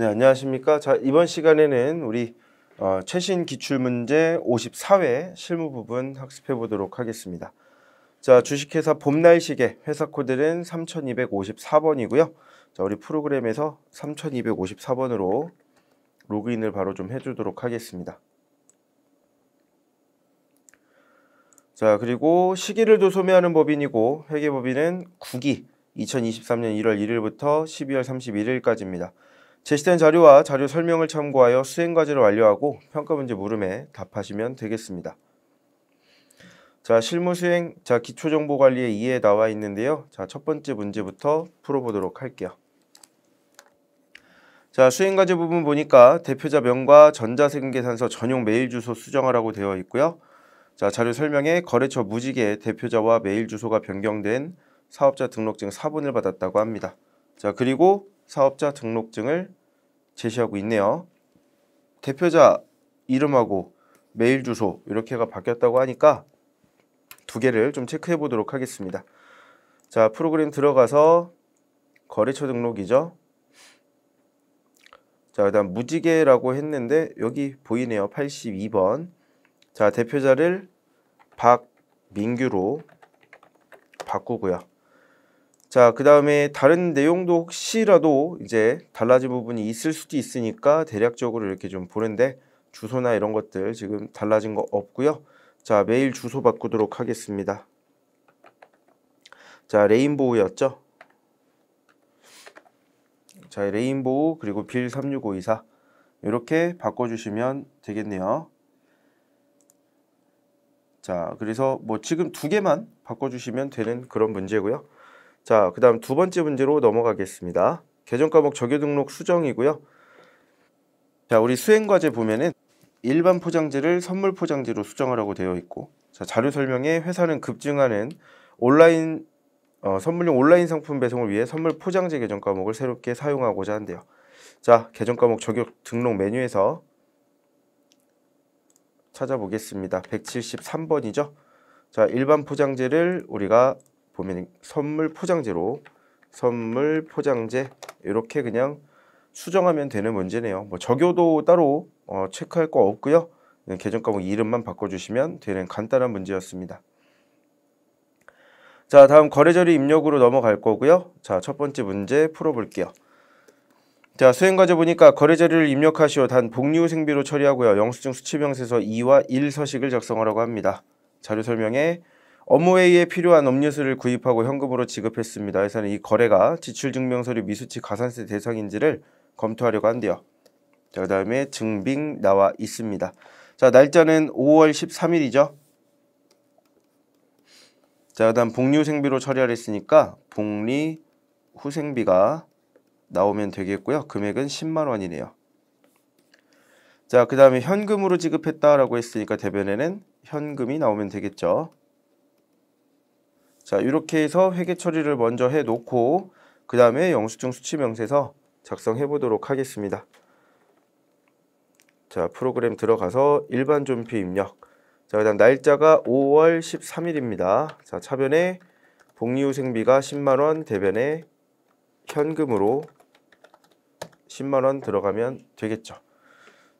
네, 안녕하십니까. 자, 이번 시간에는 우리 어, 최신 기출문제 54회 실무 부분 학습해 보도록 하겠습니다. 자, 주식회사 봄날 시계 회사 코드는 3254번이고요. 자, 우리 프로그램에서 3254번으로 로그인을 바로 좀 해주도록 하겠습니다. 자, 그리고 시기를 도 소매하는 법인이고 회계법인은 국이 2023년 1월 1일부터 12월 31일까지입니다. 제시된 자료와 자료 설명을 참고하여 수행 과제를 완료하고 평가 문제 물음에 답하시면 되겠습니다. 자, 실무 수행, 자, 기초정보관리의 2에 나와 있는데요. 자, 첫 번째 문제부터 풀어보도록 할게요. 자, 수행과제 부분 보니까 대표자 명과 전자세금계산서 전용 메일 주소 수정하라고 되어 있고요. 자, 자료 설명에 거래처 무지개 대표자와 메일 주소가 변경된 사업자 등록증 사본을 받았다고 합니다. 자, 그리고 사업자 등록증을 제시하고 있네요. 대표자 이름하고 메일 주소 이렇게가 바뀌었다고 하니까 두 개를 좀 체크해 보도록 하겠습니다. 자, 프로그램 들어가서 거래처 등록이죠. 자, 그다음 무지개라고 했는데 여기 보이네요. 82번. 자, 대표자를 박민규로 바꾸고요. 자, 그 다음에 다른 내용도 혹시라도 이제 달라진 부분이 있을 수도 있으니까 대략적으로 이렇게 좀 보는데 주소나 이런 것들 지금 달라진 거 없고요. 자, 메일 주소 바꾸도록 하겠습니다. 자, 레인보우였죠? 자, 레인보우 그리고 빌 36524 이렇게 바꿔주시면 되겠네요. 자, 그래서 뭐 지금 두 개만 바꿔주시면 되는 그런 문제고요. 자, 그 다음 두 번째 문제로 넘어가겠습니다. 개정 과목 적용 등록 수정이고요. 자, 우리 수행과제 보면은 일반 포장지를 선물 포장지로 수정하라고 되어 있고 자, 자료 설명에 회사는 급증하는 온라인 어, 선물용 온라인 상품 배송을 위해 선물 포장지 개정 과목을 새롭게 사용하고자 한대요. 자, 개정 과목 적용 등록 메뉴에서 찾아보겠습니다. 173번이죠. 자, 일반 포장지를 우리가 보면 선물 포장재로 선물 포장재 이렇게 그냥 수정하면 되는 문제네요. 뭐적여도 따로 어, 체크할 거 없고요. 계정 네, 과목 이름만 바꿔주시면 되는 간단한 문제였습니다. 자 다음 거래자료 입력으로 넘어갈 거고요. 자첫 번째 문제 풀어볼게요. 자 수행과제 보니까 거래자료를 입력하시오 단 복리후 생비로 처리하고요. 영수증 수취명세서 2와 1 서식을 작성하라고 합니다. 자료 설명에 업무에 의해 필요한 음료수를 구입하고 현금으로 지급했습니다. 회사는 이 거래가 지출증명서류 미수치 가산세 대상인지를 검토하려고 한대요. 자, 그 다음에 증빙 나와 있습니다. 자, 날짜는 5월 13일이죠. 자, 그 다음 복리후 생비로 처리를 했으니까 복리 후생비가 나오면 되겠고요. 금액은 10만 원이네요. 자, 그 다음에 현금으로 지급했다라고 했으니까 대변에는 현금이 나오면 되겠죠. 자 이렇게 해서 회계 처리를 먼저 해놓고 그 다음에 영수증 수치 명세서 작성해 보도록 하겠습니다. 자 프로그램 들어가서 일반 존피 입력 자 그다음 날짜가 5월 13일입니다. 자 차변에 복리후 생비가 10만원 대변에 현금으로 10만원 들어가면 되겠죠.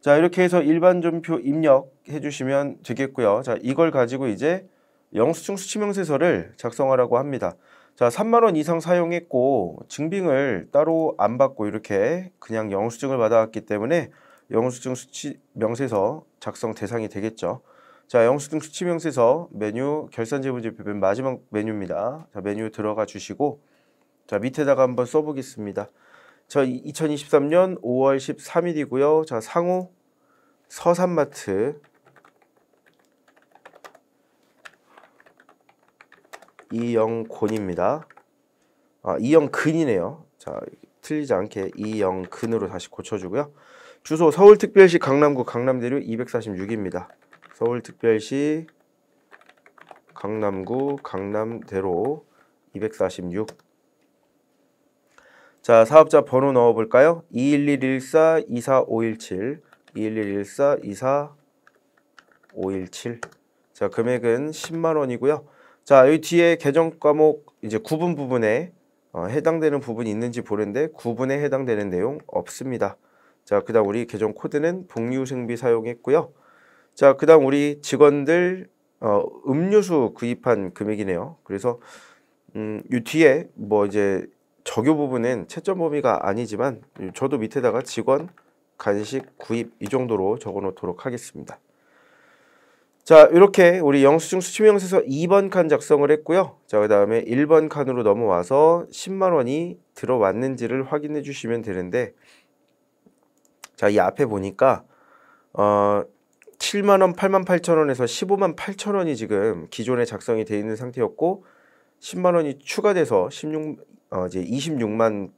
자 이렇게 해서 일반 존표 입력해 주시면 되겠고요. 자 이걸 가지고 이제 영수증 수취명세서를 작성하라고 합니다. 자, 3만원 이상 사용했고 증빙을 따로 안 받고 이렇게 그냥 영수증을 받아왔기 때문에 영수증 수취 명세서 작성 대상이 되겠죠. 자, 영수증 수취 명세서 메뉴 결산 재무 제표맨 마지막 메뉴입니다. 자, 메뉴 들어가 주시고 자, 밑에다가 한번 써 보겠습니다. 저 2023년 5월 13일이고요. 자, 상호 서산마트 이영곤입니다. 아, 이영근이네요. 자, 틀리지 않게 이영근으로 다시 고쳐주고요. 주소 서울특별시 강남구 강남대로 246입니다. 서울특별시 강남구 강남대로 246. 자, 사업자 번호 넣어 볼까요? 21114 24517 21114 24517. 자, 금액은 10만 원이고요. 자, 여기 뒤에 계정 과목 이제 구분 부분에 어, 해당되는 부분이 있는지 보는데 구분에 해당되는 내용 없습니다. 자, 그 다음 우리 계정 코드는 복류생비 사용했고요. 자, 그 다음 우리 직원들 어, 음료수 구입한 금액이네요. 그래서 음, 이 뒤에 뭐 이제 적요 부분은 채점 범위가 아니지만 저도 밑에다가 직원 간식 구입 이 정도로 적어 놓도록 하겠습니다. 자 이렇게 우리 영수증 수취명세서 2번 칸 작성을 했고요. 자그 다음에 1번 칸으로 넘어와서 10만원이 들어왔는지를 확인해 주시면 되는데 자 이 앞에 보니까 어 7만원 8만 8천원에서 15만 8천원이 지금 기존에 작성이 돼 있는 상태였고 10만원이 추가돼서 16, 어, 이제 26만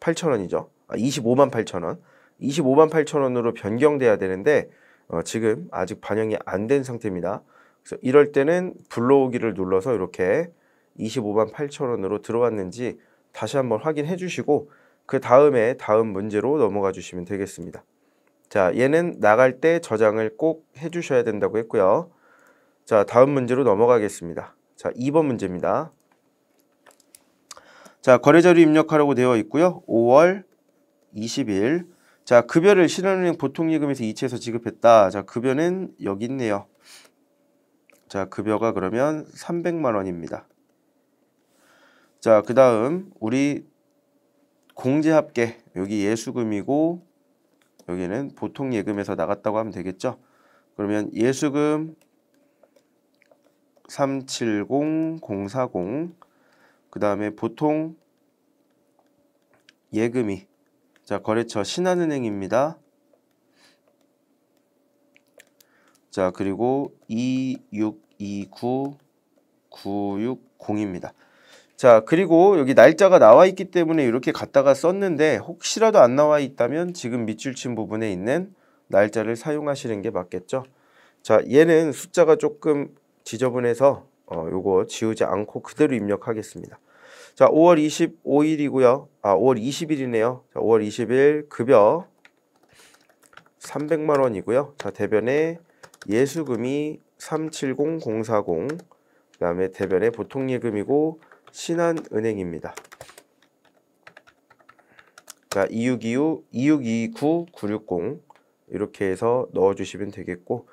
8천원이죠. 아, 25만 8천원 25만 8천원으로 변경돼야 되는데 어, 지금 아직 반영이 안 된 상태입니다. 그래서 이럴 때는 불러오기를 눌러서 이렇게 25만 8천 원으로 들어왔는지 다시 한번 확인해 주시고 그 다음에 다음 문제로 넘어가 주시면 되겠습니다. 자, 얘는 나갈 때 저장을 꼭 해주셔야 된다고 했고요. 자, 다음 문제로 넘어가겠습니다. 자, 2번 문제입니다. 자, 거래자료 입력하라고 되어 있고요. 5월 20일 자, 급여를 신한은행 보통예금에서 이체해서 지급했다. 자, 급여는 여기 있네요. 자, 급여가 그러면 300만 원입니다. 자, 그 다음 우리 공제합계 여기 예수금이고 여기는 보통 예금에서 나갔다고 하면 되겠죠. 그러면 예수금 370040그 다음에 보통 예금이 자, 거래처 신한은행입니다. 자, 그리고 2629960입니다. 자, 그리고 여기 날짜가 나와 있기 때문에 이렇게 갖다가 썼는데 혹시라도 안 나와 있다면 지금 밑줄 친 부분에 있는 날짜를 사용하시는 게 맞겠죠. 자, 얘는 숫자가 조금 지저분해서 어, 요거 지우지 않고 그대로 입력하겠습니다. 자, 5월 25일이고요. 아, 5월 20일이네요. 자, 5월 20일 급여 300만 원이고요. 자, 대변에 예수금이 370040. 그다음에 대변에 보통 예금이고 신한은행입니다. 자, 2625 2629 960 이렇게 해서 넣어 주시면 되겠고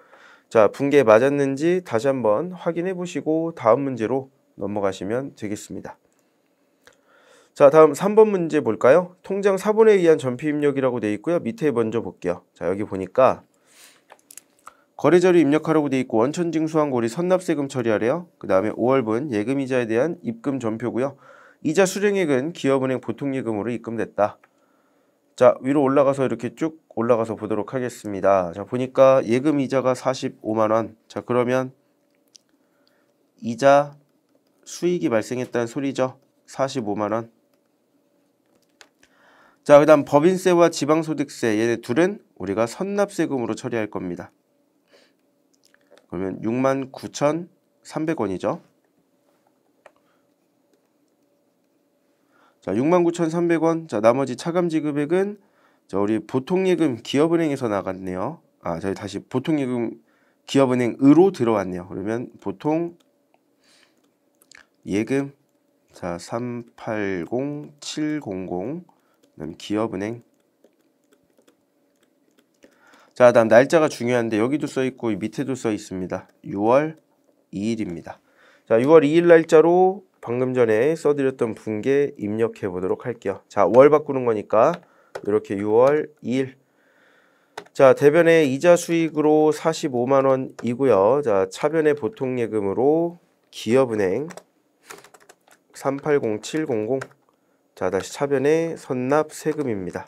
자, 붕괴 맞았는지 다시 한번 확인해 보시고 다음 문제로 넘어가시면 되겠습니다. 자 다음 3번 문제 볼까요? 통장 4번에 의한 전피 입력이라고 돼 있고요. 밑에 먼저 볼게요. 자 여기 보니까 거래자료 입력하라고 돼 있고 원천징수한 고리 선납세금 처리하래요. 그 다음에 5월분 예금이자에 대한 입금 전표고요. 이자 수령액은 기업은행 보통예금으로 입금됐다. 자 위로 올라가서 이렇게 쭉 올라가서 보도록 하겠습니다. 자 보니까 예금이자가 45만원 자 그러면 이자 수익이 발생했다는 소리죠. 45만원 자, 그 다음 법인세와 지방소득세 얘네 둘은 우리가 선납세금으로 처리할 겁니다. 그러면 69,300원이죠. 자, 69,300원. 자, 나머지 차감지 급액은 자, 우리 보통예금 기업은행에서 나갔네요. 아, 저희 다시 보통예금 기업은행으로 들어왔네요. 그러면 보통 예금 자, 380700 그다음 기업은행. 자, 다음 날짜가 중요한데 여기도 써 있고 밑에도 써 있습니다. 6월 2일입니다. 자, 6월 2일 날짜로 방금 전에 써드렸던 분계 입력해 보도록 할게요. 자, 월 바꾸는 거니까 이렇게 6월 2일. 자, 대변에 이자 수익으로 45만 원이고요. 자, 차변에 보통 예금으로 기업은행 380700자 다시 차변에 선납 세금입니다.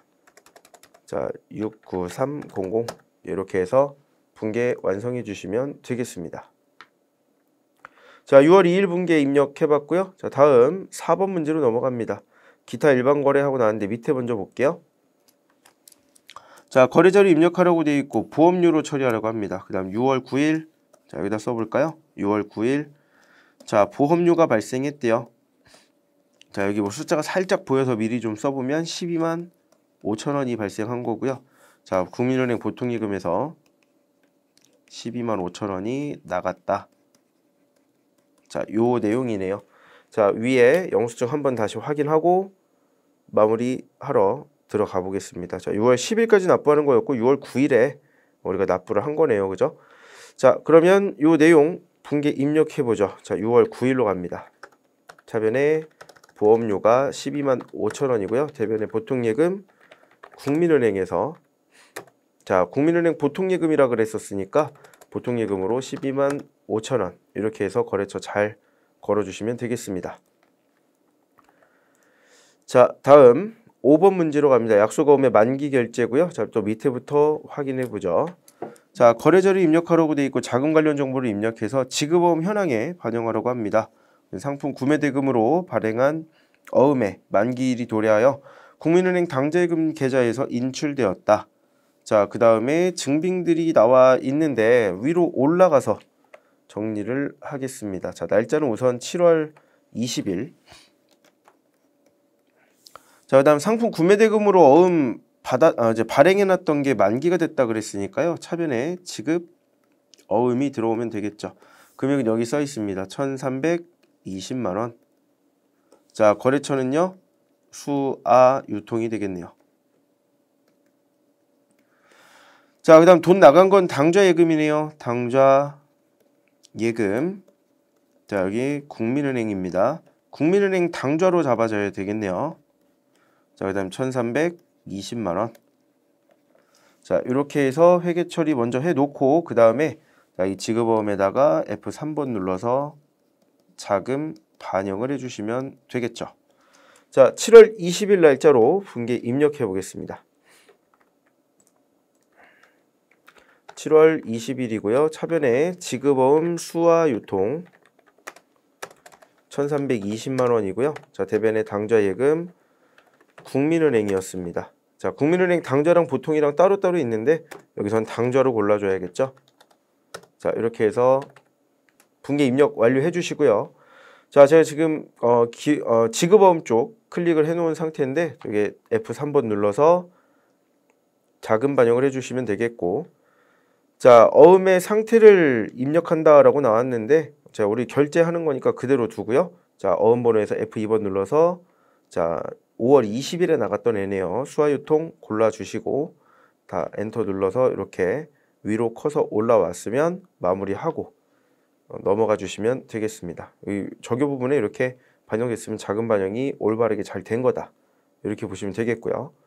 자69300 이렇게 해서 분계 완성해 주시면 되겠습니다. 자 6월 2일 분계 입력해 봤고요. 자 다음 4번 문제로 넘어갑니다. 기타 일반 거래하고 나는데 밑에 먼저 볼게요. 자 거래자료 입력하려고 되어 있고 보험료로 처리하려고 합니다. 그 다음 6월 9일 자 여기다 써볼까요? 6월 9일 자 보험료가 발생했대요. 자 여기 뭐 숫자가 살짝 보여서 미리 좀 써보면 12만 5천원이 발생한 거고요. 자 국민은행 보통예금에서 12만 5천원이 나갔다. 자요 내용이네요. 자 위에 영수증 한번 다시 확인하고 마무리하러 들어가 보겠습니다. 자 6월 10일까지 납부하는 거였고 6월 9일에 우리가 납부를 한 거네요. 그죠? 자 그러면 요 내용 분기 입력해 보죠. 자 6월 9일로 갑니다. 차변에 보험료가 12만 5천 원이고요. 대변의 보통 예금 국민은행에서 자 국민은행 보통 예금이라 그랬었으니까 보통 예금으로 12만 5천 원 이렇게 해서 거래처 잘 걸어주시면 되겠습니다. 자 다음 5번 문제로 갑니다. 약속어음의 만기 결제고요. 자 또 밑에부터 확인해 보죠. 자 거래자를 입력하라고 돼 있고 자금 관련 정보를 입력해서 지급어음 현황에 반영하라고 합니다. 상품 구매 대금으로 발행한 어음의 만기일이 도래하여 국민은행 당재금 계좌에서 인출되었다. 자, 그 다음에 증빙들이 나와 있는데 위로 올라가서 정리를 하겠습니다. 자, 날짜는 우선 7월 20일. 자, 그 다음 상품 구매 대금으로 어음 받아, 아, 이제 발행해놨던 게 만기가 됐다 그랬으니까요. 차변에 지급 어음이 들어오면 되겠죠. 금액은 여기 써 있습니다. 1300 20만 원. 자, 거래처는요. 수아 유통이 되겠네요. 자, 그다음 돈 나간 건 당좌 예금이네요. 당좌 예금. 자, 여기 국민은행입니다. 국민은행 당좌로 잡아줘야 되겠네요. 자, 그다음 1,320만 원. 자, 이렇게 해서 회계 처리 먼저 해 놓고 그다음에 이 지급어음에다가 F3번 눌러서 자금 반영을 해주시면 되겠죠. 자, 7월 20일 날짜로 분기 입력해 보겠습니다. 7월 20일이고요. 차변에 지급어음 수화 유통 1320만 원이고요. 자, 대변에 당좌 예금 국민은행이었습니다. 자, 국민은행 당좌랑 보통이랑 따로따로 있는데 여기선 당좌로 골라줘야겠죠. 자, 이렇게 해서 분기 입력 완료해 주시고요. 자, 제가 지금 어, 기, 어, 지급어음 쪽 클릭을 해 놓은 상태인데 여기 F3번 눌러서 작은 반영을 해 주시면 되겠고 자, 어음의 상태를 입력한다라고 나왔는데 자, 우리 결제하는 거니까 그대로 두고요. 자, 어음 번호에서 F2번 눌러서 자, 5월 20일에 나갔던 애네요. 수화유통 골라주시고 다 엔터 눌러서 이렇게 위로 커서 올라왔으면 마무리하고 어, 넘어가 주시면 되겠습니다. 이 적요 부분에 이렇게 반영됐으면 작은 반영이 올바르게 잘 된 거다. 이렇게 보시면 되겠고요.